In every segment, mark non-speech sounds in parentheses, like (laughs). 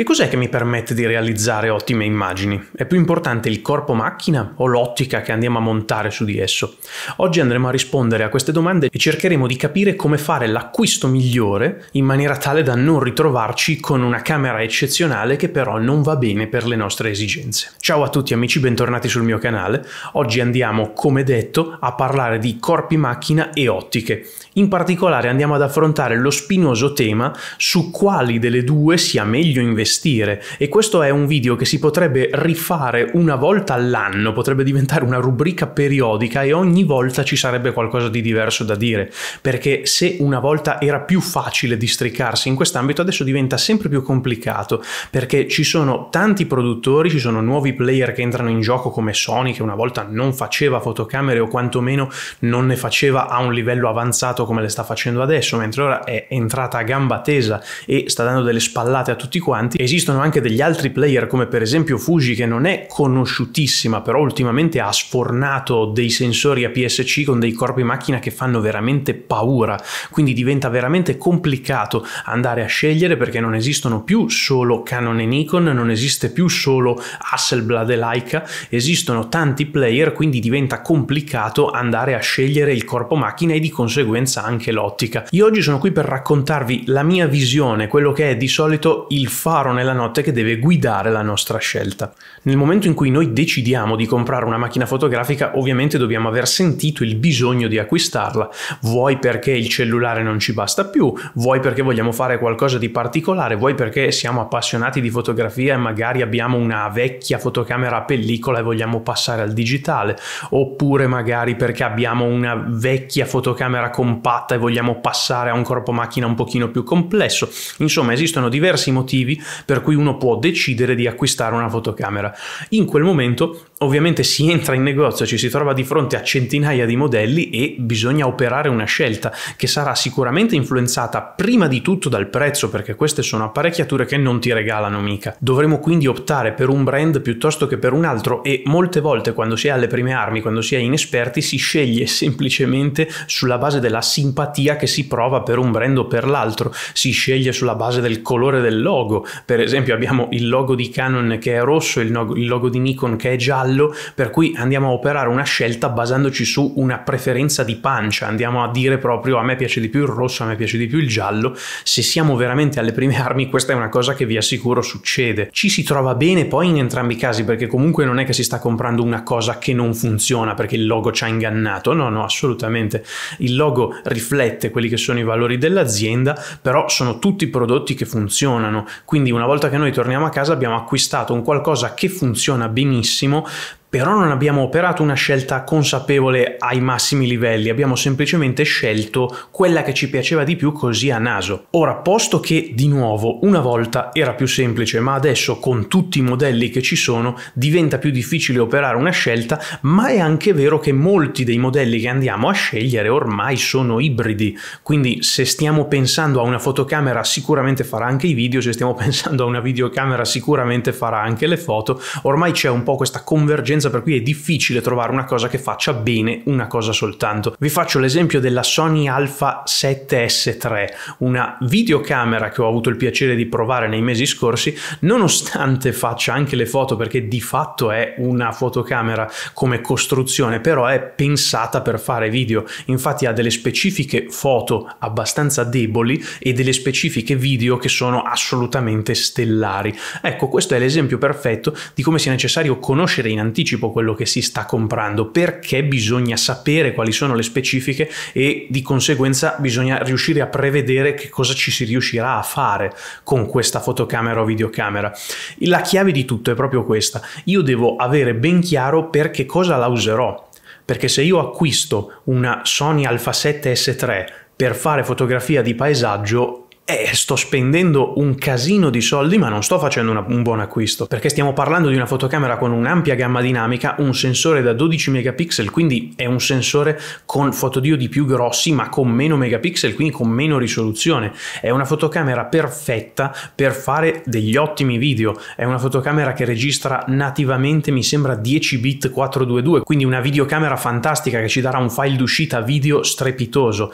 Che cos'è che mi permette di realizzare ottime immagini? È più importante il corpo macchina o l'ottica che andiamo a montare su di esso? Oggi andremo a rispondere a queste domande e cercheremo di capire come fare l'acquisto migliore in maniera tale da non ritrovarci con una camera eccezionale che però non va bene per le nostre esigenze. Ciao a tutti amici, bentornati sul mio canale. Oggi andiamo, come detto, a parlare di corpi macchina e ottiche in particolare andiamo ad affrontare lo spinoso tema su quali delle due sia meglio investire e questo è un video che si potrebbe rifare una volta all'anno, potrebbe diventare una rubrica periodica e ogni volta ci sarebbe qualcosa di diverso da dire, perché se una volta era più facile districarsi in quest'ambito adesso diventa sempre più complicato perché ci sono tanti produttori, ci sono nuovi player che entrano in gioco come Sony che una volta non faceva fotocamere o quantomeno non ne faceva a un livello avanzato passato come le sta facendo adesso, mentre ora è entrata a gamba tesa e sta dando delle spallate a tutti quanti. Esistono anche degli altri player come per esempio Fuji che non è conosciutissima, però ultimamente ha sfornato dei sensori a PSC con dei corpi macchina che fanno veramente paura, quindi diventa veramente complicato andare a scegliere perché non esistono più solo Canon e Nikon, non esiste più solo Hasselblad e Leica, esistono tanti player, quindi diventa complicato andare a scegliere il corpo macchina e di conseguenza influenza anche l'ottica. Io oggi sono qui per raccontarvi la mia visione, quello che è di solito il faro nella notte che deve guidare la nostra scelta. Nel momento in cui noi decidiamo di comprare una macchina fotografica, ovviamente dobbiamo aver sentito il bisogno di acquistarla, vuoi perché il cellulare non ci basta più, vuoi perché vogliamo fare qualcosa di particolare, vuoi perché siamo appassionati di fotografia e magari abbiamo una vecchia fotocamera a pellicola e vogliamo passare al digitale, oppure magari perché abbiamo una vecchia fotocamera completa compatta e vogliamo passare a un corpo macchina un pochino più complesso. Insomma, esistono diversi motivi per cui uno può decidere di acquistare una fotocamera. In quel momento, ovviamente, si entra in negozio, ci si trova di fronte a centinaia di modelli e bisogna operare una scelta che sarà sicuramente influenzata prima di tutto dal prezzo, perché queste sono apparecchiature che non ti regalano mica. Dovremo quindi optare per un brand piuttosto che per un altro e molte volte quando si è alle prime armi, quando si è inesperti, si sceglie semplicemente sulla base della simpatia che si prova per un brand o per l'altro, si sceglie sulla base del colore del logo, per esempio abbiamo il logo di Canon che è rosso, il logo, il logo di Nikon che è giallo, per cui andiamo a operare una scelta basandoci su una preferenza di pancia, andiamo a dire proprio a me piace di più il rosso, a me piace di più il giallo, se siamo veramente alle prime armi questa è una cosa che vi assicuro succede. Ci si trova bene poi in entrambi i casi perché comunque non è che si sta comprando una cosa che non funziona perché il logo ci ha ingannato, no no assolutamente, il logo riflette quelli che sono i valori dell'azienda, però sono tutti prodotti che funzionano. Quindi una volta che noi torniamo a casa abbiamo acquistato un qualcosa che funziona benissimo, però non abbiamo operato una scelta consapevole ai massimi livelli, abbiamo semplicemente scelto quella che ci piaceva di più così a naso. Ora, posto che di nuovo una volta era più semplice, ma adesso con tutti i modelli che ci sono diventa più difficile operare una scelta, ma è anche vero che molti dei modelli che andiamo a scegliere ormai sono ibridi, quindi se stiamo pensando a una fotocamera sicuramente farà anche i video, se stiamo (laughs) pensando a una videocamera sicuramente farà anche le foto, ormai c'è un po' questa convergenza concorrenza, per cui è difficile trovare una cosa che faccia bene una cosa soltanto. Vi faccio l'esempio della Sony Alpha 7S3, una videocamera che ho avuto il piacere di provare nei mesi scorsi, nonostante faccia anche le foto perché di fatto è una fotocamera come costruzione, però è pensata per fare video. Infatti ha delle specifiche foto abbastanza deboli e delle specifiche video che sono assolutamente stellari. Ecco, questo è l'esempio perfetto di come sia necessario conoscere in anticipo anticipo quello che si sta comprando, perché bisogna sapere quali sono le specifiche e di conseguenza bisogna riuscire a prevedere che cosa ci si riuscirà a fare con questa fotocamera o videocamera. La chiave di tutto è proprio questa, io devo avere ben chiaro per che cosa la userò, perché se io acquisto una Sony Alpha 7 S3 per fare fotografia di paesaggio eh, sto spendendo un casino di soldi ma non sto facendo una, un buon acquisto perché stiamo parlando di una fotocamera con un'ampia gamma dinamica, un sensore da 12 megapixel, quindi è un sensore con fotodiodi più grossi ma con meno megapixel, quindi con meno risoluzione. È una fotocamera perfetta per fare degli ottimi video, è una fotocamera che registra nativamente mi sembra 10 bit 422, quindi una videocamera fantastica che ci darà un file d'uscita video strepitoso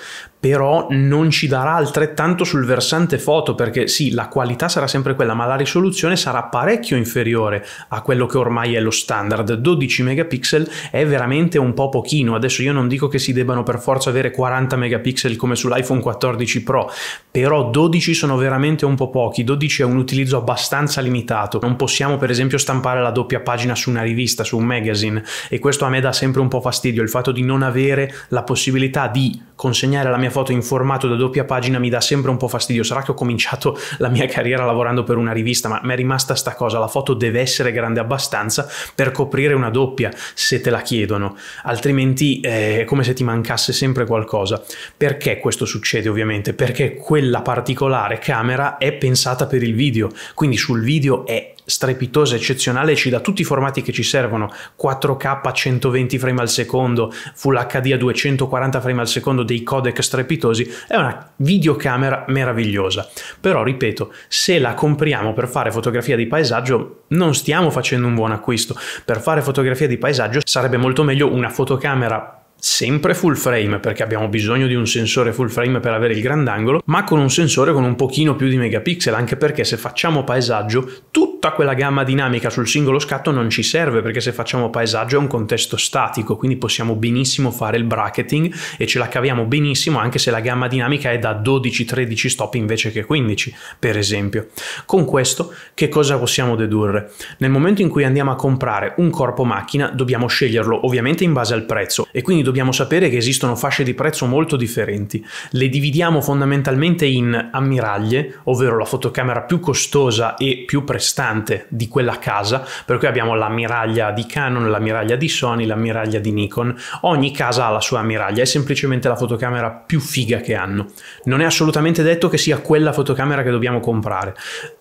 però non ci darà altrettanto sul versante foto perché sì, la qualità sarà sempre quella, ma la risoluzione sarà parecchio inferiore a quello che ormai è lo standard. 12 megapixel è veramente un po' pochino. Adesso io non dico che si debbano per forza avere 40 megapixel come sull'iPhone 14 Pro, però 12 sono veramente un po' pochi. 12 è un utilizzo abbastanza limitato. Non possiamo per esempio stampare la doppia pagina su una rivista, su un magazine e questo a me dà sempre un po' fastidio il fatto di non avere la possibilità di consegnare la mia foto, foto in formato da doppia pagina mi dà sempre un po' fastidio. Sarà che ho cominciato la mia carriera lavorando per una rivista, ma mi è rimasta sta cosa, la foto deve essere grande abbastanza per coprire una doppia se te la chiedono, altrimenti eh, è come se ti mancasse sempre qualcosa. Perché questo succede ovviamente? Perché quella particolare camera è pensata per il video, quindi sul video è strepitosa, eccezionale, ci dà tutti i formati che ci servono, 4K a 120 frame al secondo, Full HD a 240 frame al secondo, dei codec strepitosi, è una videocamera meravigliosa. Però, ripeto, se la compriamo per fare fotografia di paesaggio, non stiamo facendo un buon acquisto. Per fare fotografia di paesaggio sarebbe molto meglio una fotocamera sempre full frame perché abbiamo bisogno di un sensore full frame per avere il grandangolo, ma con un sensore con un pochino più di megapixel, anche perché se facciamo paesaggio, tutta quella gamma dinamica sul singolo scatto non ci serve perché se facciamo paesaggio è un contesto statico, quindi possiamo benissimo fare il bracketing e ce la caviamo benissimo anche se la gamma dinamica è da 12-13 stop invece che 15, per esempio. Con questo che cosa possiamo dedurre? Nel momento in cui andiamo a comprare un corpo macchina dobbiamo sceglierlo ovviamente in base al prezzo e quindi dobbiamo dobbiamo sapere che esistono fasce di prezzo molto differenti. Le dividiamo fondamentalmente in ammiraglie, ovvero la fotocamera più costosa e più prestante di quella casa, per cui abbiamo l'ammiraglia di Canon, l'ammiraglia di Sony, l'ammiraglia di Nikon. Ogni casa ha la sua ammiraglia, è semplicemente la fotocamera più figa che hanno. Non è assolutamente detto che sia quella fotocamera che dobbiamo comprare.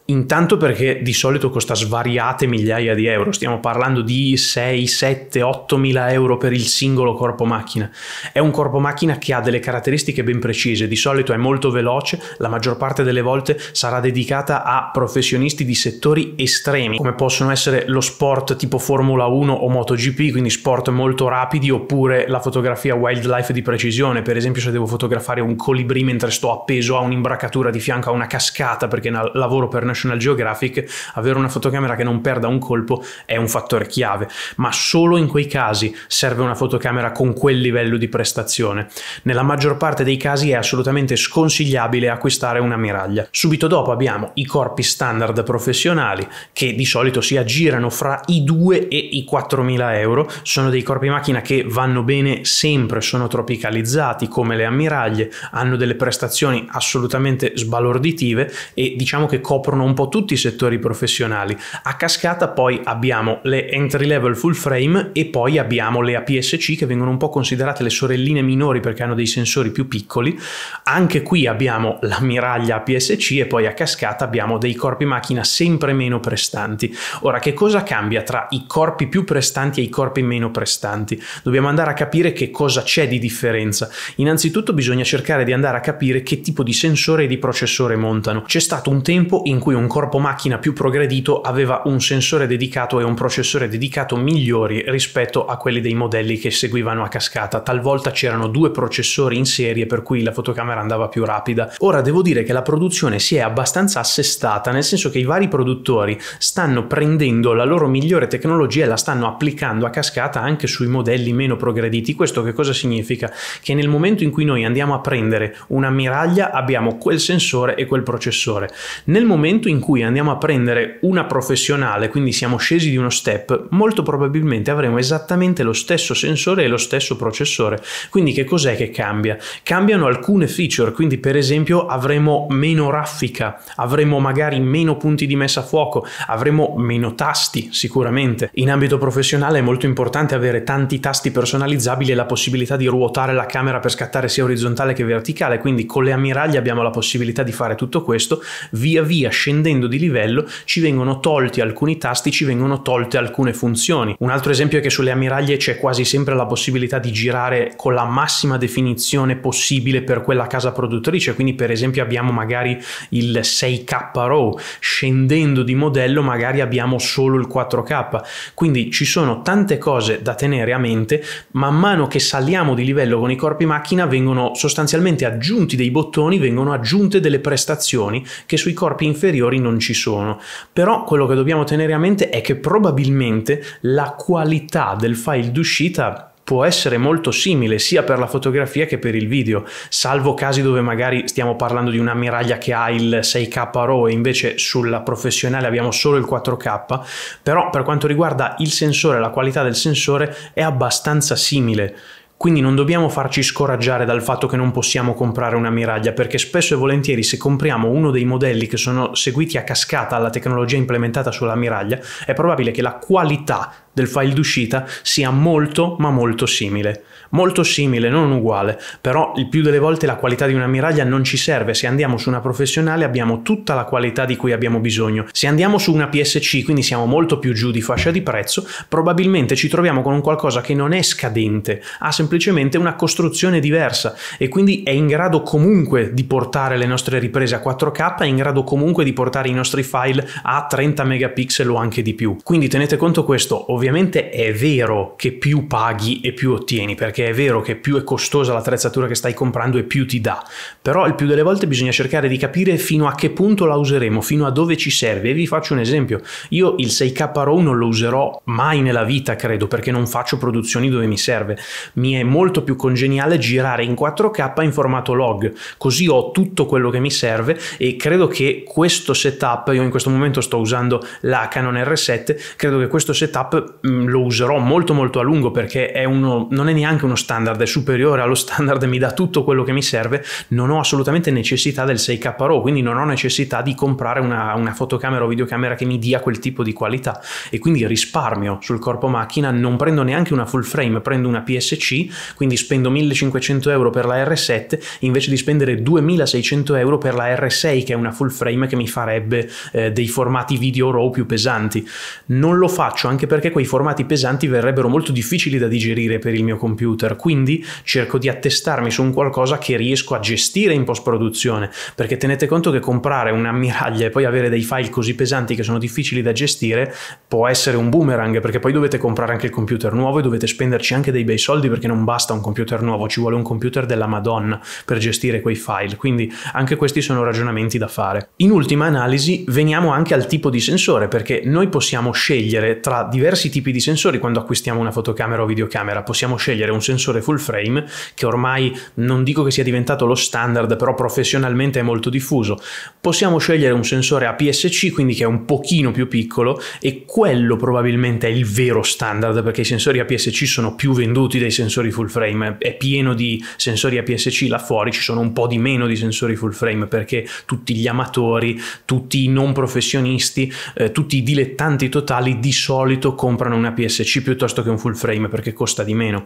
Intanto perché di solito costa svariate migliaia di euro, stiamo parlando di 6, 7, 8 mila euro per il singolo corpo macchina. È un corpo macchina che ha delle caratteristiche ben precise, di solito è molto veloce, la maggior parte delle volte sarà dedicata a professionisti di settori estremi, come possono essere lo sport tipo Formula 1 o MotoGP, quindi sport molto rapidi, oppure la fotografia wildlife di precisione, per esempio se devo fotografare un colibrì mentre sto appeso a un'imbracatura di fianco a una cascata perché lavoro per una National Geographic, avere una fotocamera che non perda un colpo è un fattore chiave, ma solo in quei casi serve una fotocamera con quel livello di prestazione. Nella maggior parte dei casi è assolutamente sconsigliabile acquistare una miraglia. Subito dopo abbiamo i corpi standard professionali che di solito si aggirano fra i 2 e i 4.000 euro, sono dei corpi macchina che vanno bene sempre, sono tropicalizzati come le ammiraglie, hanno delle prestazioni assolutamente sbalorditive e diciamo che coprono un po' tutti i settori professionali. A cascata poi abbiamo le entry level full frame e poi abbiamo le APS-C che vengono un po' considerate le sorelline minori perché hanno dei sensori più piccoli. Anche qui abbiamo la miraglia APS-C e poi a cascata abbiamo dei corpi macchina sempre meno prestanti. Ora che cosa cambia tra i corpi più prestanti e i corpi meno prestanti? Dobbiamo andare a capire che cosa c'è di differenza. Innanzitutto bisogna cercare di andare a capire che tipo di sensore e di processore montano. C'è stato un tempo in cui un corpo macchina più progredito aveva un sensore dedicato e un processore dedicato migliori rispetto a quelli dei modelli che seguivano a cascata, talvolta c'erano due processori in serie per cui la fotocamera andava più rapida. Ora devo dire che la produzione si è abbastanza assestata, nel senso che i vari produttori stanno prendendo la loro migliore tecnologia e la stanno applicando a cascata anche sui modelli meno progrediti. Questo che cosa significa? Che nel momento in cui noi andiamo a prendere una miraglia abbiamo quel sensore e quel processore. Nel momento momento in cui andiamo a prendere una professionale, quindi siamo scesi di uno step, molto probabilmente avremo esattamente lo stesso sensore e lo stesso processore. Quindi che cos'è che cambia? Cambiano alcune feature, quindi per esempio avremo meno raffica, avremo magari meno punti di messa a fuoco, avremo meno tasti sicuramente. In ambito professionale è molto importante avere tanti tasti personalizzabili e la possibilità di ruotare la camera per scattare sia orizzontale che verticale, quindi con le ammiraglie abbiamo la possibilità di fare tutto questo, via via scendendo scendendo di livello ci vengono tolti alcuni tasti, ci vengono tolte alcune funzioni. Un altro esempio è che sulle ammiraglie c'è quasi sempre la possibilità di girare con la massima definizione possibile per quella casa produttrice, quindi per esempio abbiamo magari il 6K RAW, scendendo di modello magari abbiamo solo il 4K, quindi ci sono tante cose da tenere a mente, man mano che saliamo di livello con i corpi macchina vengono sostanzialmente aggiunti dei bottoni, vengono aggiunte delle prestazioni che sui corpi inferiori migliori non ci sono, però quello che dobbiamo tenere a mente è che probabilmente la qualità del file d'uscita può essere molto simile sia per la fotografia che per il video, salvo casi dove magari stiamo parlando di una miraglia che ha il 6K RAW e invece sulla professionale abbiamo solo il 4K, però per quanto riguarda il sensore, la qualità del sensore è abbastanza simile. Quindi non dobbiamo farci scoraggiare dal fatto che non possiamo comprare una miraglia, perché spesso e volentieri se compriamo uno dei modelli che sono seguiti a cascata alla tecnologia implementata sulla miraglia, è probabile che la qualità del file d'uscita sia molto ma molto simile molto simile, non uguale, però il più delle volte la qualità di una miraglia non ci serve, se andiamo su una professionale abbiamo tutta la qualità di cui abbiamo bisogno, se andiamo su una PSC, quindi siamo molto più giù di fascia di prezzo, probabilmente ci troviamo con un qualcosa che non è scadente, ha semplicemente una costruzione diversa e quindi è in grado comunque di portare le nostre riprese a 4K, è in grado comunque di portare i nostri file a 30 megapixel o anche di più. Quindi tenete conto questo, ovviamente è vero che più paghi e più ottieni perché è vero che più è costosa l'attrezzatura che stai comprando e più ti dà, però il più delle volte bisogna cercare di capire fino a che punto la useremo, fino a dove ci serve. E vi faccio un esempio, io il 6K Row non lo userò mai nella vita, credo, perché non faccio produzioni dove mi serve. Mi è molto più congeniale girare in 4K in formato log, così ho tutto quello che mi serve e credo che questo setup, io in questo momento sto usando la Canon R7, credo che questo setup mm, lo userò molto molto a lungo perché è uno, non è neanche uno uno standard è superiore allo standard mi dà tutto quello che mi serve, non ho assolutamente necessità del 6K RAW, quindi non ho necessità di comprare una, una fotocamera o videocamera che mi dia quel tipo di qualità e quindi risparmio sul corpo macchina, non prendo neanche una full frame, prendo una PSC, quindi spendo 1500 euro per la R7 invece di spendere 2600 euro per la R6 che è una full frame che mi farebbe eh, dei formati video RAW più pesanti. Non lo faccio anche perché quei formati pesanti verrebbero molto difficili da digerire per il mio computer computer, quindi cerco di attestarmi su un qualcosa che riesco a gestire in post-produzione, perché tenete conto che comprare un'ammiraglia e poi avere dei file così pesanti che sono difficili da gestire può essere un boomerang, perché poi dovete comprare anche il computer nuovo e dovete spenderci anche dei bei soldi perché non basta un computer nuovo, ci vuole un computer della Madonna per gestire quei file, quindi anche questi sono ragionamenti da fare. In ultima analisi veniamo anche al tipo di sensore, perché noi possiamo scegliere tra diversi tipi di sensori quando acquistiamo una fotocamera o videocamera, possiamo scegliere un sensore full frame che ormai non dico che sia diventato lo standard, però professionalmente è molto diffuso. Possiamo scegliere un sensore APS-C, quindi che è un pochino più piccolo e quello probabilmente è il vero standard perché i sensori APS-C sono più venduti dei sensori full frame, è pieno di sensori APS-C là fuori, ci sono un po' di meno di sensori full frame perché tutti gli amatori, tutti i non professionisti, eh, tutti i dilettanti totali di solito comprano un APS-C piuttosto che un full frame perché costa di meno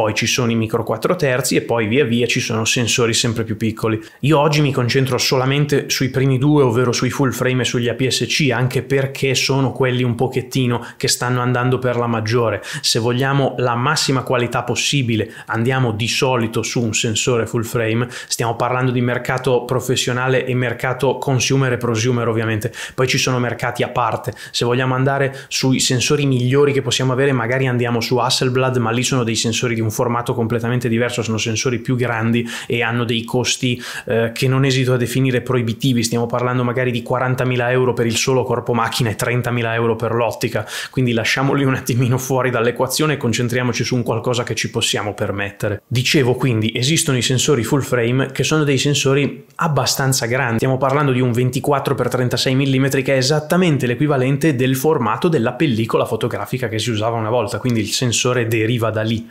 poi ci sono i micro 4 terzi e poi via via ci sono sensori sempre più piccoli. Io oggi mi concentro solamente sui primi due, ovvero sui full frame e sugli APS-C, anche perché sono quelli un pochettino che stanno andando per la maggiore. Se vogliamo la massima qualità possibile, andiamo di solito su un sensore full frame. Stiamo parlando di mercato professionale e mercato consumer e prosumer, ovviamente. Poi ci sono mercati a parte. Se vogliamo andare sui sensori migliori che possiamo avere, magari andiamo su Hasselblad, ma lì sono dei sensori di un un formato completamente diverso, sono sensori più grandi e hanno dei costi eh, che non esito a definire proibitivi, stiamo parlando magari di 40.000 euro per il solo corpo macchina e 30.000 euro per l'ottica, quindi lasciamoli un attimino fuori dall'equazione e concentriamoci su un qualcosa che ci possiamo permettere. Dicevo quindi, esistono i sensori full frame che sono dei sensori abbastanza grandi, stiamo parlando di un 24x36 mm che è esattamente l'equivalente del formato della pellicola fotografica che si usava una volta, quindi il sensore deriva da lì.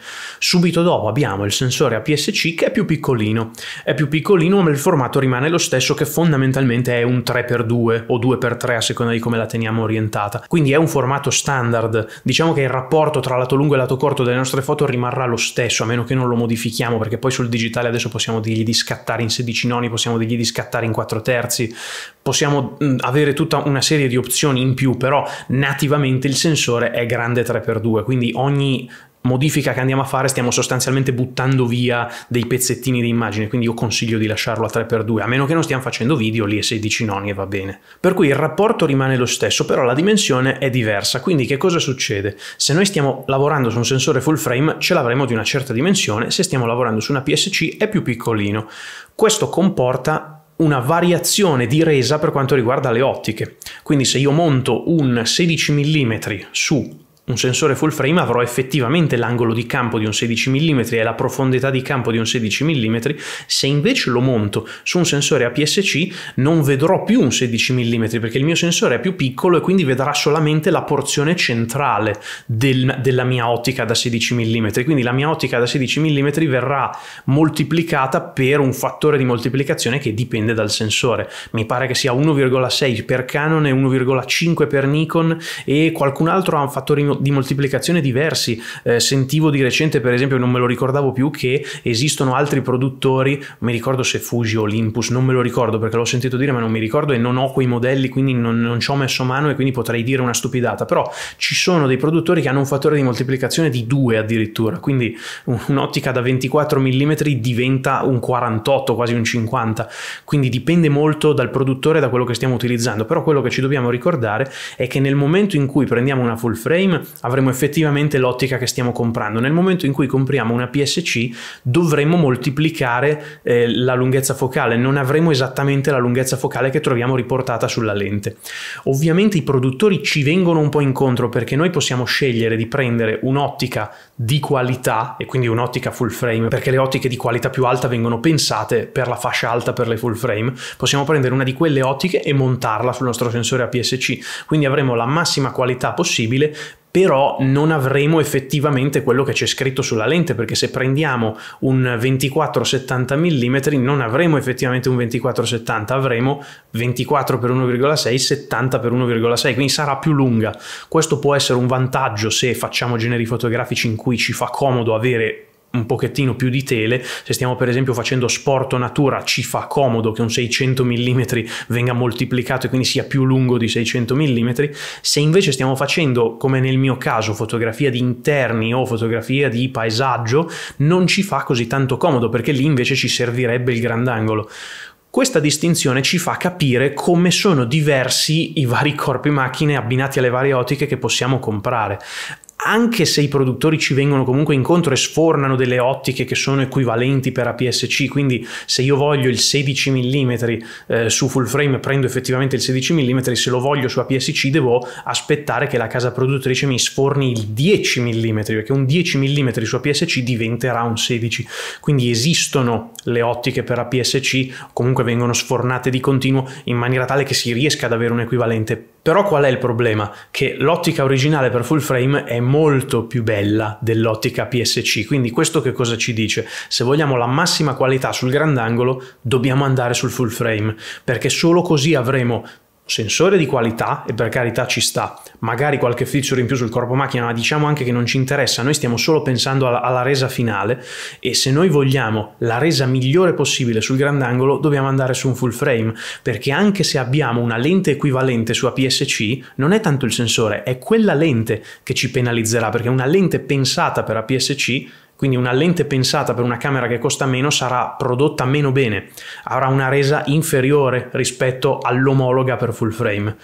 Subito dopo abbiamo il sensore APS-C che è più piccolino, è più piccolino ma il formato rimane lo stesso che fondamentalmente è un 3x2 o 2x3 a seconda di come la teniamo orientata, quindi è un formato standard, diciamo che il rapporto tra lato lungo e lato corto delle nostre foto rimarrà lo stesso a meno che non lo modifichiamo perché poi sul digitale adesso possiamo dirgli di scattare in 16 noni, possiamo dirgli di scattare in 4 terzi, possiamo mm, avere tutta una serie di opzioni in più, però nativamente il sensore è grande 3x2, quindi ogni modifica che andiamo a fare stiamo sostanzialmente buttando via dei pezzettini di immagine, quindi io consiglio di lasciarlo a 3x2, a meno che non stiamo facendo video, lì e 16 noni e va bene. Per cui il rapporto rimane lo stesso, però la dimensione è diversa, quindi che cosa succede? Se noi stiamo lavorando su un sensore full frame ce l'avremo di una certa dimensione, se stiamo lavorando su una PSC è più piccolino. Questo comporta una variazione di resa per quanto riguarda le ottiche. Quindi se io monto un 16 mm su un sensore full frame avrò effettivamente l'angolo di campo di un 16 mm e la profondità di campo di un 16 mm, se invece lo monto su un sensore APS-C non vedrò più un 16 mm perché il mio sensore è più piccolo e quindi vedrà solamente la porzione centrale del, della mia ottica da 16 mm, quindi la mia ottica da 16 mm verrà moltiplicata per un fattore di moltiplicazione che dipende dal sensore, mi pare che sia 1,6 per Canon e 1,5 per Nikon e qualcun altro ha un fattore di di moltiplicazione diversi. Eh, sentivo di recente, per esempio, non me lo ricordavo più, che esistono altri produttori, mi ricordo se Fuji o Olympus, non me lo ricordo perché l'ho sentito dire ma non mi ricordo e non ho quei modelli, quindi non, non ci ho messo mano e quindi potrei dire una stupidata, però ci sono dei produttori che hanno un fattore di moltiplicazione di 2 addirittura, quindi un'ottica da 24 mm diventa un 48, quasi un 50, quindi dipende molto dal produttore, da quello che stiamo utilizzando, però quello che ci dobbiamo ricordare è che nel momento in cui prendiamo una full frame avremo effettivamente l'ottica che stiamo comprando. Nel momento in cui compriamo una PSC dovremo moltiplicare eh, la lunghezza focale, non avremo esattamente la lunghezza focale che troviamo riportata sulla lente. Ovviamente i produttori ci vengono un po' incontro perché noi possiamo scegliere di prendere un'ottica di qualità e quindi un'ottica full frame, perché le ottiche di qualità più alta vengono pensate per la fascia alta per le full frame, possiamo prendere una di quelle ottiche e montarla sul nostro sensore APS-C, quindi avremo la massima qualità possibile però non avremo effettivamente quello che c'è scritto sulla lente perché se prendiamo un 24-70 mm non avremo effettivamente un 24-70 avremo 24x1,6 70x1,6 quindi sarà più lunga questo può essere un vantaggio se facciamo generi fotografici in cui cui ci fa comodo avere un pochettino più di tele, se stiamo per esempio facendo sport o natura ci fa comodo che un 600 mm venga moltiplicato e quindi sia più lungo di 600 mm, se invece stiamo facendo come nel mio caso fotografia di interni o fotografia di paesaggio non ci fa così tanto comodo perché lì invece ci servirebbe il grandangolo. Questa distinzione ci fa capire come sono diversi i vari corpi macchine abbinati alle varie ottiche che possiamo comprare anche se i produttori ci vengono comunque incontro e sfornano delle ottiche che sono equivalenti per APS-C, quindi se io voglio il 16 mm eh, su full frame prendo effettivamente il 16 mm, se lo voglio su APS-C devo aspettare che la casa produttrice mi sforni il 10 mm, perché un 10 mm su APS-C diventerà un 16. Quindi esistono le ottiche per APS-C, comunque vengono sfornate di continuo in maniera tale che si riesca ad avere un equivalente però qual è il problema? Che l'ottica originale per full frame è molto più bella dell'ottica PSC, quindi questo che cosa ci dice? Se vogliamo la massima qualità sul grandangolo dobbiamo andare sul full frame, perché solo così avremo sensore di qualità e per carità ci sta, magari qualche feature in più sul corpo macchina, ma diciamo anche che non ci interessa, noi stiamo solo pensando alla, alla resa finale e se noi vogliamo la resa migliore possibile sul grandangolo dobbiamo andare su un full frame, perché anche se abbiamo una lente equivalente su APS-C, non è tanto il sensore, è quella lente che ci penalizzerà, perché una lente pensata per APS-C quindi una lente pensata per una camera che costa meno sarà prodotta meno bene, avrà una resa inferiore rispetto all'omologa per full frame.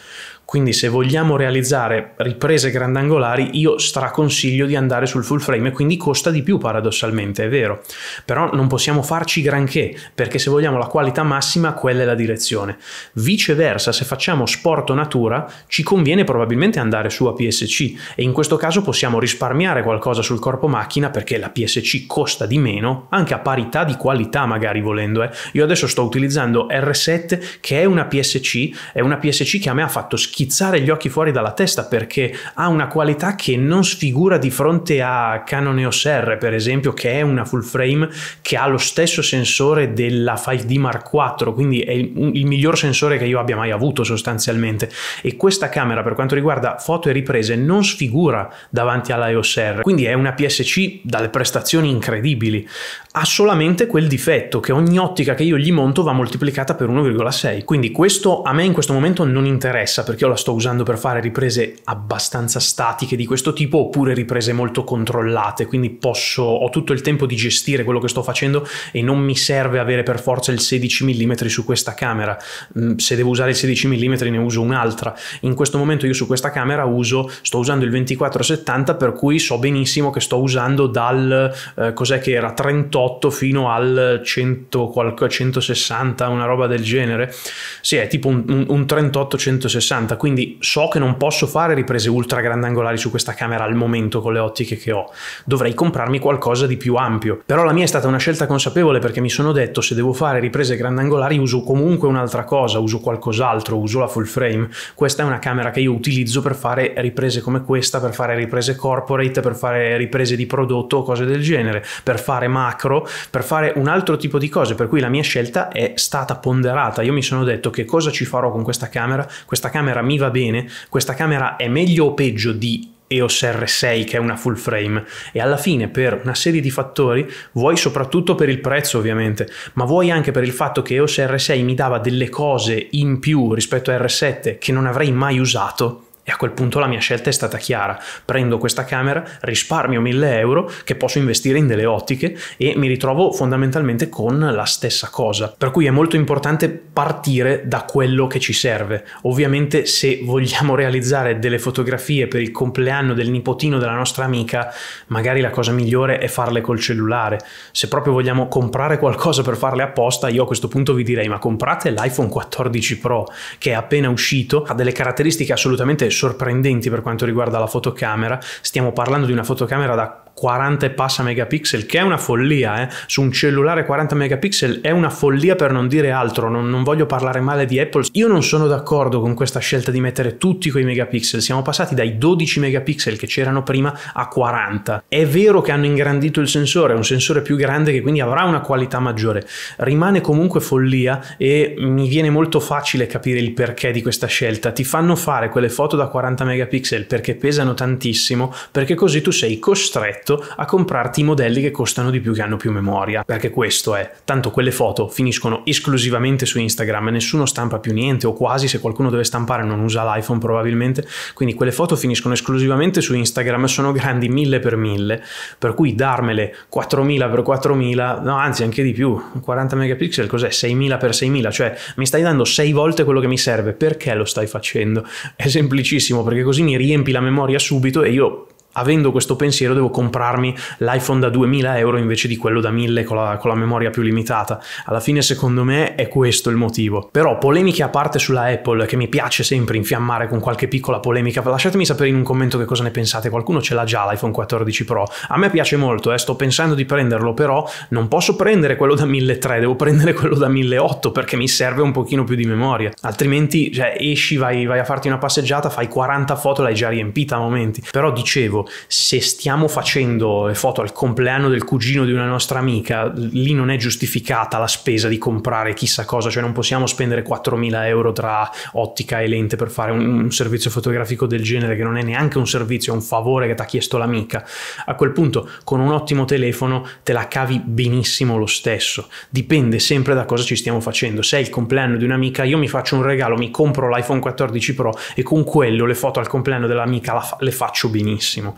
Quindi se vogliamo realizzare riprese grandangolari io straconsiglio di andare sul full frame e quindi costa di più paradossalmente, è vero. Però non possiamo farci granché perché se vogliamo la qualità massima quella è la direzione. Viceversa se facciamo sport o natura ci conviene probabilmente andare su APS-C e in questo caso possiamo risparmiare qualcosa sul corpo macchina perché la PSC costa di meno anche a parità di qualità magari volendo. Eh. Io adesso sto utilizzando R7 che è una PSC, è una PSC che a me ha fatto schifo schizzare gli occhi fuori dalla testa perché ha una qualità che non sfigura di fronte a Canon EOS R per esempio che è una full frame che ha lo stesso sensore della 5D Mark IV quindi è il, il miglior sensore che io abbia mai avuto sostanzialmente e questa camera per quanto riguarda foto e riprese non sfigura davanti alla EOS R quindi è una PSC dalle prestazioni incredibili ha solamente quel difetto che ogni ottica che io gli monto va moltiplicata per 1,6 quindi questo a me in questo momento non interessa perché io la sto usando per fare riprese abbastanza statiche di questo tipo oppure riprese molto controllate, quindi posso, ho tutto il tempo di gestire quello che sto facendo e non mi serve avere per forza il 16 mm su questa camera. Mm, se devo usare il 16 mm ne uso un'altra. In questo momento io su questa camera uso, sto usando il 2470 per cui so benissimo che sto usando dal, eh, cos'è che era, 38 fino al 100, qualche, 160, una roba del genere. Sì, è tipo un, un, un 38-160 80, quindi so che non posso fare riprese ultra grandangolari su questa camera al momento con le ottiche che ho, dovrei comprarmi qualcosa di più ampio. Però la mia è stata una scelta consapevole perché mi sono detto se devo fare riprese grandangolari uso comunque un'altra cosa, uso qualcos'altro, uso la full frame. Questa è una camera che io utilizzo per fare riprese come questa, per fare riprese corporate, per fare riprese di prodotto o cose del genere, per fare macro, per fare un altro tipo di cose, per cui la mia scelta è stata ponderata. Io mi sono detto che cosa ci farò con questa camera, questa camera mi va bene, questa camera è meglio o peggio di EOS R6 che è una full frame e alla fine per una serie di fattori vuoi soprattutto per il prezzo ovviamente ma vuoi anche per il fatto che EOS R6 mi dava delle cose in più rispetto a R7 che non avrei mai usato e a quel punto la mia scelta è stata chiara. Prendo questa camera, risparmio 1000 euro che posso investire in delle ottiche e mi ritrovo fondamentalmente con la stessa cosa. Per cui è molto importante partire da quello che ci serve. Ovviamente se vogliamo realizzare delle fotografie per il compleanno del nipotino della nostra amica, magari la cosa migliore è farle col cellulare. Se proprio vogliamo comprare qualcosa per farle apposta, io a questo punto vi direi ma comprate l'iPhone 14 Pro che è appena uscito, ha delle caratteristiche assolutamente sorprendenti per quanto riguarda la fotocamera. Stiamo parlando di una fotocamera da 40 e passa megapixel, che è una follia, eh? su un cellulare 40 megapixel è una follia per non dire altro, non, non voglio parlare male di Apple. Io non sono d'accordo con questa scelta di mettere tutti quei megapixel, siamo passati dai 12 megapixel che c'erano prima a 40. È vero che hanno ingrandito il sensore, è un sensore più grande che quindi avrà una qualità maggiore, rimane comunque follia e mi viene molto facile capire il perché di questa scelta. Ti fanno fare quelle foto da 40 megapixel perché pesano tantissimo, perché così tu sei costretto progetto a comprarti i modelli che costano di più, che hanno più memoria, perché questo è, tanto quelle foto finiscono esclusivamente su Instagram e nessuno stampa più niente o quasi se qualcuno deve stampare non usa l'iPhone probabilmente, quindi quelle foto finiscono esclusivamente su Instagram, sono grandi mille per mille, per cui darmele 4000 per 4000, no anzi anche di più, 40 megapixel cos'è? 6000 per 6000, cioè mi stai dando 6 volte quello che mi serve, perché lo stai facendo? È semplicissimo perché così mi riempi la memoria subito e io avendo questo pensiero devo comprarmi l'iPhone da 2000 euro invece di quello da 1000 con la, con la, memoria più limitata. Alla fine secondo me è questo il motivo. Però polemiche a parte sulla Apple, che mi piace sempre infiammare con qualche piccola polemica, lasciatemi sapere in un commento che cosa ne pensate, qualcuno ce l'ha già l'iPhone 14 Pro. A me piace molto, eh, sto pensando di prenderlo, però non posso prendere quello da 1300, devo prendere quello da 1800 perché mi serve un pochino più di memoria. Altrimenti cioè, esci, vai, vai a farti una passeggiata, fai 40 foto, l'hai già riempita a momenti. Però dicevo, se stiamo facendo le foto al compleanno del cugino di una nostra amica, lì non è giustificata la spesa di comprare chissà cosa, cioè non possiamo spendere 4.000 euro tra ottica e lente per fare un, un servizio fotografico del genere che non è neanche un servizio, è un favore che ti ha chiesto l'amica. A quel punto con un ottimo telefono te la cavi benissimo lo stesso, dipende sempre da cosa ci stiamo facendo. Se è il compleanno di un'amica, io mi faccio un regalo, mi compro l'iPhone 14 Pro e con quello le foto al compleanno dell'amica fa- le faccio benissimo.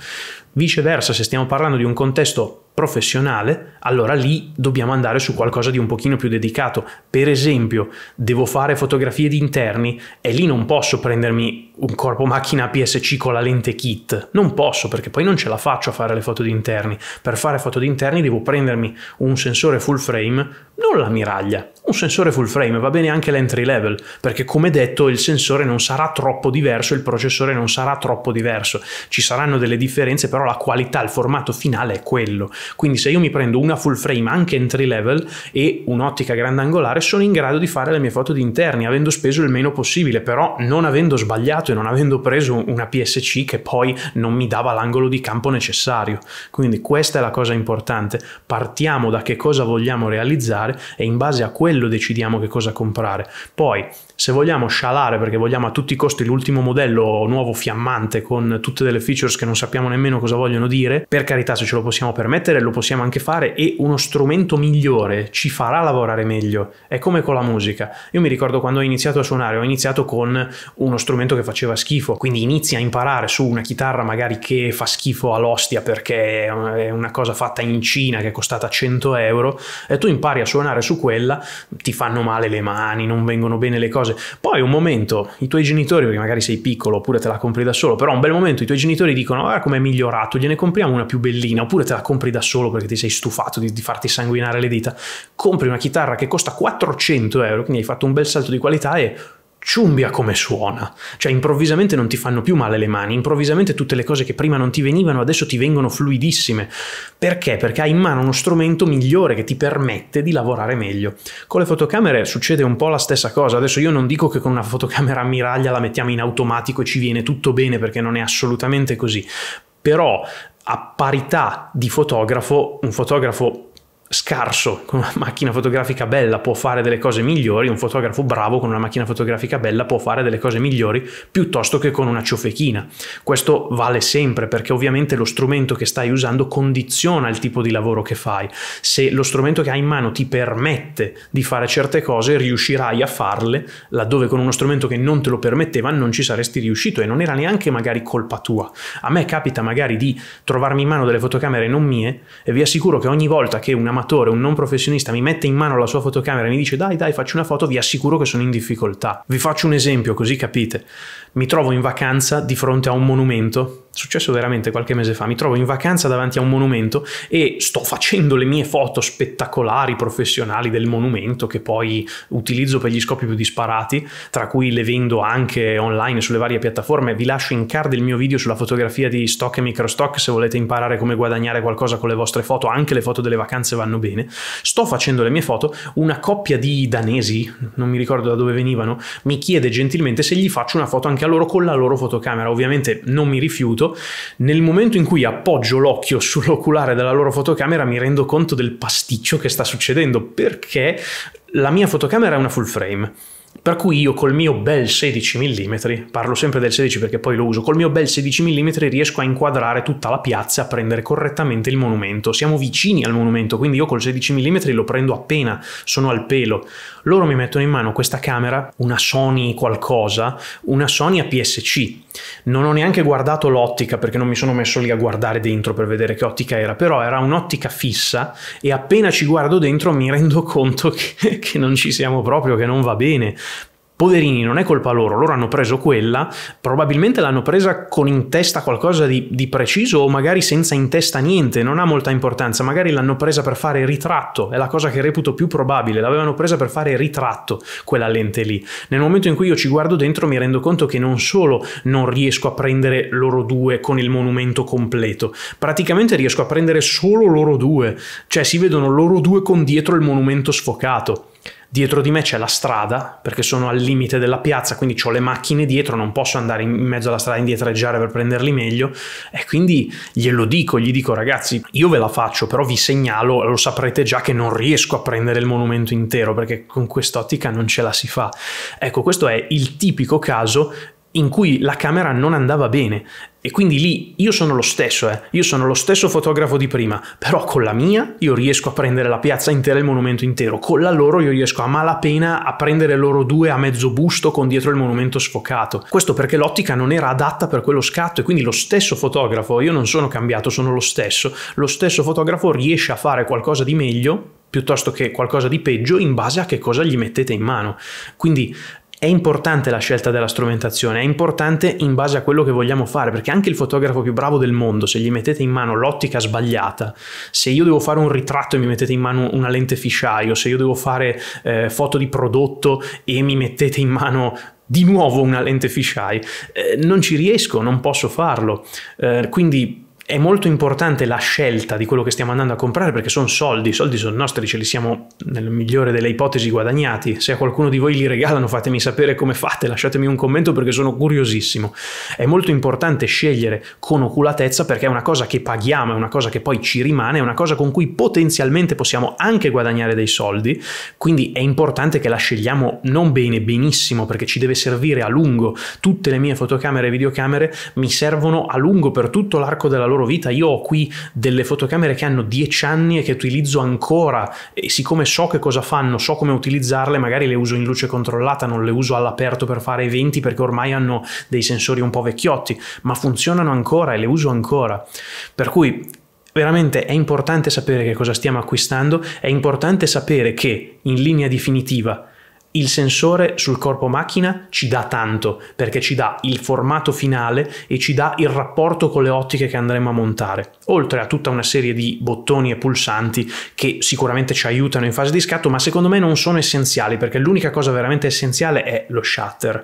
Viceversa, se stiamo parlando di un contesto professionale, allora lì dobbiamo andare su qualcosa di un pochino più dedicato. Per esempio, devo fare fotografie di interni e lì non posso prendermi un corpo macchina PSC con la lente kit. Non posso perché poi non ce la faccio a fare le foto di interni. Per fare foto di interni devo prendermi un sensore full frame, non la miraglia. Un sensore full frame va bene anche l'entry level, perché come detto il sensore non sarà troppo diverso, il processore non sarà troppo diverso. Ci saranno delle differenze, però la qualità, il formato finale è quello. Quindi se io mi prendo una full frame anche entry level e un'ottica grandangolare sono in grado di fare le mie foto di interni, avendo speso il meno possibile, però non avendo sbagliato giocato e non avendo preso una PSC che poi non mi dava l'angolo di campo necessario. Quindi questa è la cosa importante, partiamo da che cosa vogliamo realizzare e in base a quello decidiamo che cosa comprare. Poi se vogliamo scialare perché vogliamo a tutti i costi l'ultimo modello nuovo fiammante con tutte delle features che non sappiamo nemmeno cosa vogliono dire, per carità se ce lo possiamo permettere lo possiamo anche fare e uno strumento migliore ci farà lavorare meglio. È come con la musica. Io mi ricordo quando ho iniziato a suonare, ho iniziato con uno strumento che faceva faceva schifo, quindi inizia a imparare su una chitarra magari che fa schifo all'ostia perché è una cosa fatta in Cina che è costata 100 euro e tu impari a suonare su quella, ti fanno male le mani, non vengono bene le cose. Poi un momento i tuoi genitori, perché magari sei piccolo oppure te la compri da solo, però un bel momento i tuoi genitori dicono guarda ah, com'è migliorato, gliene compriamo una più bellina oppure te la compri da solo perché ti sei stufato di, di farti sanguinare le dita, compri una chitarra che costa 400 euro, quindi hai fatto un bel salto di qualità e ciumbia come suona, cioè improvvisamente non ti fanno più male le mani, improvvisamente tutte le cose che prima non ti venivano adesso ti vengono fluidissime. Perché? Perché hai in mano uno strumento migliore che ti permette di lavorare meglio. Con le fotocamere succede un po' la stessa cosa, adesso io non dico che con una fotocamera ammiraglia la mettiamo in automatico e ci viene tutto bene perché non è assolutamente così, però a parità di fotografo, un fotografo scarso con una macchina fotografica bella può fare delle cose migliori, un fotografo bravo con una macchina fotografica bella può fare delle cose migliori piuttosto che con una ciofechina. Questo vale sempre perché ovviamente lo strumento che stai usando condiziona il tipo di lavoro che fai. Se lo strumento che hai in mano ti permette di fare certe cose, riuscirai a farle laddove con uno strumento che non te lo permetteva non ci saresti riuscito e non era neanche magari colpa tua. A me capita magari di trovarmi in mano delle fotocamere non mie e vi assicuro che ogni volta che una amatore, un non professionista mi mette in mano la sua fotocamera e mi dice dai dai facci una foto, vi assicuro che sono in difficoltà. Vi faccio un esempio così capite. Mi trovo in vacanza di fronte a un monumento successo veramente qualche mese fa, mi trovo in vacanza davanti a un monumento e sto facendo le mie foto spettacolari, professionali del monumento che poi utilizzo per gli scopi più disparati, tra cui le vendo anche online sulle varie piattaforme. Vi lascio in card il mio video sulla fotografia di stock e microstock se volete imparare come guadagnare qualcosa con le vostre foto, anche le foto delle vacanze vanno bene. Sto facendo le mie foto, una coppia di danesi, non mi ricordo da dove venivano, mi chiede gentilmente se gli faccio una foto anche a loro con la loro fotocamera. Ovviamente non mi rifiuto nel momento in cui appoggio l'occhio (laughs) sull'oculare della loro fotocamera mi rendo conto del pasticcio che sta succedendo, perché la mia fotocamera è una full frame. Per cui io col mio bel 16 mm, parlo sempre del 16 perché poi lo uso, col mio bel 16 mm riesco a inquadrare tutta la piazza, a prendere correttamente il monumento. Siamo vicini al monumento, quindi io col 16 mm lo prendo appena, sono al pelo. Loro mi mettono in mano questa camera, una Sony qualcosa, una Sony APS-C, non ho neanche guardato l'ottica perché non mi sono messo lì a guardare dentro per vedere che ottica era, però era un'ottica fissa e appena ci guardo dentro mi rendo (laughs) conto che, che non ci siamo proprio, che non va bene, poverini, non è colpa loro, loro hanno preso quella, probabilmente l'hanno presa con in testa qualcosa di, di, preciso o magari senza in testa niente, non ha molta importanza, magari l'hanno presa per fare ritratto, è la cosa che reputo più probabile, l'avevano presa per fare ritratto quella lente lì. Nel momento in cui io ci guardo dentro mi rendo conto che non solo non riesco a prendere loro due con il monumento completo, praticamente riesco a prendere solo loro due, cioè si vedono loro due con dietro il monumento sfocato dietro di me c'è la strada, perché sono al limite della piazza, quindi ho le macchine dietro, non posso andare in mezzo alla strada indietreggiare per prenderli meglio, e quindi glielo dico, gli dico ragazzi, io ve la faccio, però vi segnalo, lo saprete già che non riesco a prendere il monumento intero, perché con quest'ottica non ce la si fa. Ecco, questo è il tipico caso in cui la camera non andava bene e quindi lì io sono lo stesso, eh. io sono lo stesso fotografo di prima, però con la mia io riesco a prendere la piazza intera, il monumento intero, con la loro io riesco a malapena a prendere loro due a mezzo busto con dietro il monumento sfocato. Questo perché l'ottica non era adatta per quello scatto e quindi lo stesso fotografo, io non sono cambiato, sono lo stesso, lo stesso fotografo riesce a fare qualcosa di meglio piuttosto che qualcosa di peggio in base a che cosa gli mettete in mano. Quindi è importante la scelta della strumentazione, è importante in base a quello che vogliamo fare, perché anche il fotografo più bravo del mondo, se gli mettete in mano l'ottica sbagliata, se io devo fare un ritratto e mi mettete in mano una lente fisheye, o se io devo fare eh, foto di prodotto e mi mettete in mano di nuovo una lente fisheye, eh, non ci riesco, non posso farlo. Eh, quindi è molto importante la scelta di quello che stiamo andando a comprare perché sono soldi, i soldi sono nostri, ce li siamo nel migliore delle ipotesi guadagnati. Se a qualcuno di voi li regalano fatemi sapere come fate, lasciatemi un commento perché sono curiosissimo. È molto importante scegliere con oculatezza perché è una cosa che paghiamo, è una cosa che poi ci rimane, è una cosa con cui potenzialmente possiamo anche guadagnare dei soldi, quindi è importante che la scegliamo non bene, benissimo perché ci deve servire a lungo. Tutte le mie fotocamere e videocamere mi servono a lungo per tutto l'arco della loro loro vita. Io ho qui delle fotocamere che hanno 10 anni e che utilizzo ancora e siccome so che cosa fanno, so come utilizzarle, magari le uso in luce controllata, non le uso all'aperto per fare eventi perché ormai hanno dei sensori un po' vecchiotti, ma funzionano ancora e le uso ancora. Per cui veramente è importante sapere che cosa stiamo acquistando, è importante sapere che in linea definitiva il sensore sul corpo macchina ci dà tanto perché ci dà il formato finale e ci dà il rapporto con le ottiche che andremo a montare, oltre a tutta una serie di bottoni e pulsanti che sicuramente ci aiutano in fase di scatto, ma secondo me non sono essenziali perché l'unica cosa veramente essenziale è lo shutter.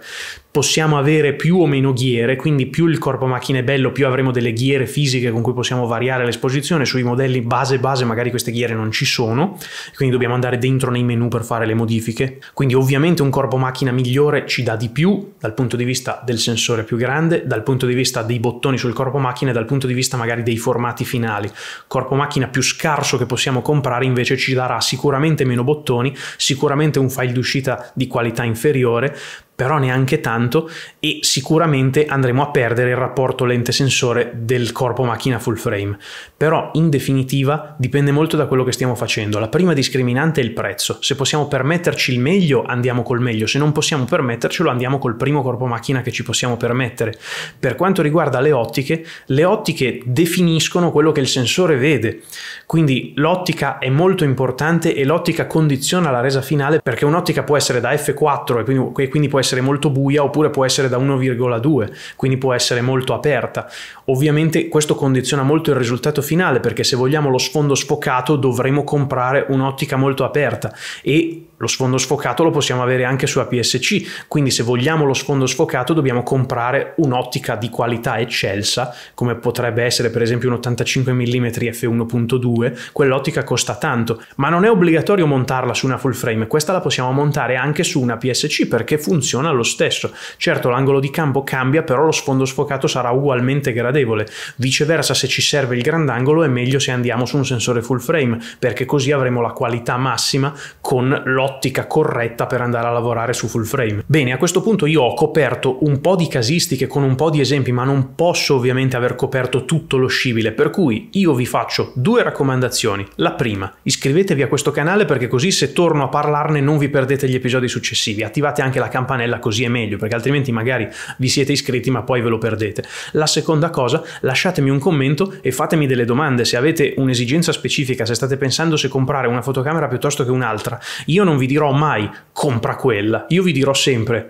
Possiamo avere più o meno ghiere, quindi più il corpo macchina è bello, più avremo delle ghiere fisiche con cui possiamo variare l'esposizione, sui modelli base base magari queste ghiere non ci sono, quindi dobbiamo andare dentro nei menu per fare le modifiche. Quindi Ovviamente un corpo macchina migliore ci dà di più dal punto di vista del sensore più grande, dal punto di vista dei bottoni sul corpo macchina e dal punto di vista magari dei formati finali. Corpo macchina più scarso che possiamo comprare invece ci darà sicuramente meno bottoni, sicuramente un file d'uscita di qualità inferiore, però neanche tanto e sicuramente andremo a perdere il rapporto lente-sensore del corpo macchina full frame. Però in definitiva dipende molto da quello che stiamo facendo. La prima discriminante è il prezzo. Se possiamo permetterci il meglio andiamo col meglio, se non possiamo permettercelo andiamo col primo corpo macchina che ci possiamo permettere. Per quanto riguarda le ottiche, le ottiche definiscono quello che il sensore vede, quindi l'ottica è molto importante e l'ottica condiziona la resa finale perché un'ottica può essere da f4 e quindi, e quindi può essere essere molto buia oppure può essere da 1,2, quindi può essere molto aperta. Ovviamente questo condiziona molto il risultato finale perché se vogliamo lo sfondo sfocato dovremo comprare un'ottica molto aperta e lo sfondo sfocato lo possiamo avere anche sulla PSC, quindi se vogliamo lo sfondo sfocato dobbiamo comprare un'ottica di qualità eccelsa, come potrebbe essere per esempio un 85 mm f1.2, quell'ottica costa tanto, ma non è obbligatorio montarla su una full frame, questa la possiamo montare anche su una PSC perché funziona lo stesso. Certo l'angolo di campo cambia, però lo sfondo sfocato sarà ugualmente gradevole. Viceversa se ci serve il grandangolo è meglio se andiamo su un sensore full frame, perché così avremo la qualità massima con l'ottica l'ottica corretta per andare a lavorare su full frame. Bene, a questo punto io ho coperto un po' di casistiche con un po' di esempi, ma non posso ovviamente aver coperto tutto lo scibile, per cui io vi faccio due raccomandazioni. La prima, iscrivetevi a questo canale perché così se torno a parlarne non vi perdete gli episodi successivi. Attivate anche la campanella così è meglio, perché altrimenti magari vi siete iscritti ma poi ve lo perdete. La seconda cosa, lasciatemi un commento e fatemi delle domande se avete un'esigenza specifica, se state pensando se comprare una fotocamera piuttosto che un'altra. Io non vi vi dirò mai compra quella, io vi dirò sempre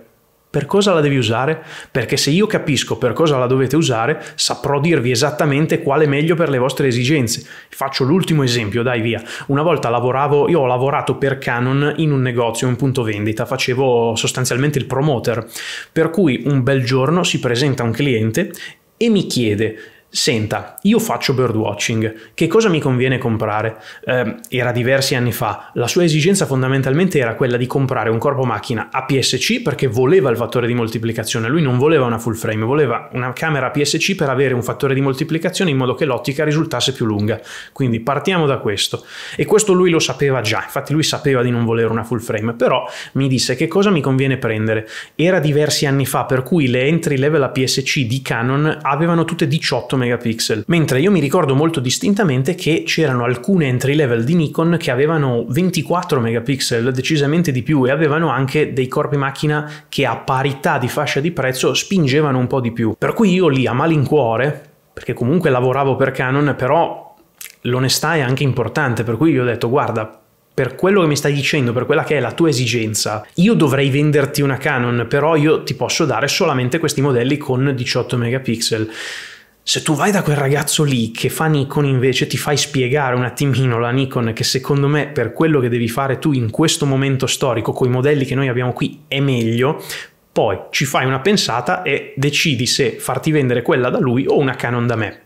per cosa la devi usare? Perché se io capisco per cosa la dovete usare, saprò dirvi esattamente quale è meglio per le vostre esigenze. Faccio l'ultimo esempio, dai via. Una volta lavoravo, io ho lavorato per Canon in un negozio, un punto vendita, facevo sostanzialmente il promoter, per cui un bel giorno si presenta un cliente e mi chiede senta, io faccio birdwatching, che cosa mi conviene comprare? Eh, era diversi anni fa, la sua esigenza fondamentalmente era quella di comprare un corpo macchina a PSC perché voleva il fattore di moltiplicazione, lui non voleva una full frame, voleva una camera APS-C per avere un fattore di moltiplicazione in modo che l'ottica risultasse più lunga. Quindi partiamo da questo. E questo lui lo sapeva già, infatti lui sapeva di non volere una full frame, però mi disse che cosa mi conviene prendere. Era diversi anni fa, per cui le entry level a PSC di Canon avevano tutte 18 megapixel megapixel, mentre io mi ricordo molto distintamente che c'erano alcune entry level di Nikon che avevano 24 megapixel, decisamente di più, e avevano anche dei corpi macchina che a parità di fascia di prezzo spingevano un po' di più. Per cui io lì a malincuore, perché comunque lavoravo per Canon, però l'onestà è anche importante, per cui io ho detto guarda, per quello che mi stai dicendo, per quella che è la tua esigenza, io dovrei venderti una Canon, però io ti posso dare solamente questi modelli con 18 megapixel se tu vai da quel ragazzo lì che fa Nikon invece ti fai spiegare un attimino la Nikon che secondo me per quello che devi fare tu in questo momento storico con i modelli che noi abbiamo qui è meglio, poi ci fai una pensata e decidi se farti vendere quella da lui o una Canon da me.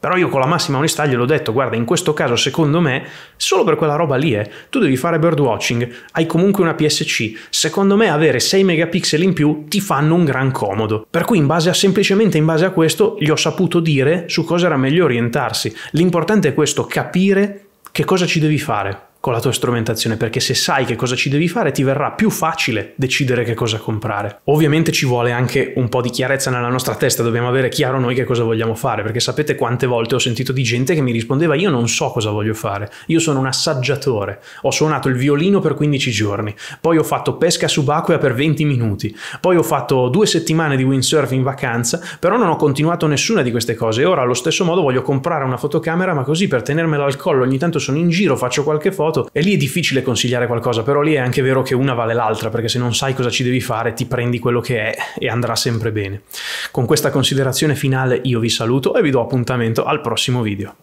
Però io con la massima onestà gliel'ho detto, guarda, in questo caso secondo me, solo per quella roba lì è, eh, tu devi fare birdwatching, hai comunque una PSC, secondo me avere 6 megapixel in più ti fanno un gran comodo. Per cui in base a, semplicemente in base a questo gli ho saputo dire su cosa era meglio orientarsi. L'importante è questo, capire che cosa ci devi fare con la tua strumentazione, perché se sai che cosa ci devi fare ti verrà più facile decidere che cosa comprare. Ovviamente ci vuole anche un po' di chiarezza nella nostra testa, dobbiamo avere chiaro noi che cosa vogliamo fare, perché sapete quante volte ho sentito di gente che mi rispondeva io non so cosa voglio fare, io sono un assaggiatore, ho suonato il violino per 15 giorni, poi ho fatto pesca subacquea per 20 minuti, poi ho fatto due settimane di windsurf in vacanza, però non ho continuato nessuna di queste cose e ora allo stesso modo voglio comprare una fotocamera ma così per tenermela al collo, ogni tanto sono in giro, faccio qualche foto, foto e lì è difficile consigliare qualcosa, però lì è anche vero che una vale l'altra, perché se non sai cosa ci devi fare ti prendi quello che è e andrà sempre bene. Con questa considerazione finale io vi saluto e vi do appuntamento al prossimo video.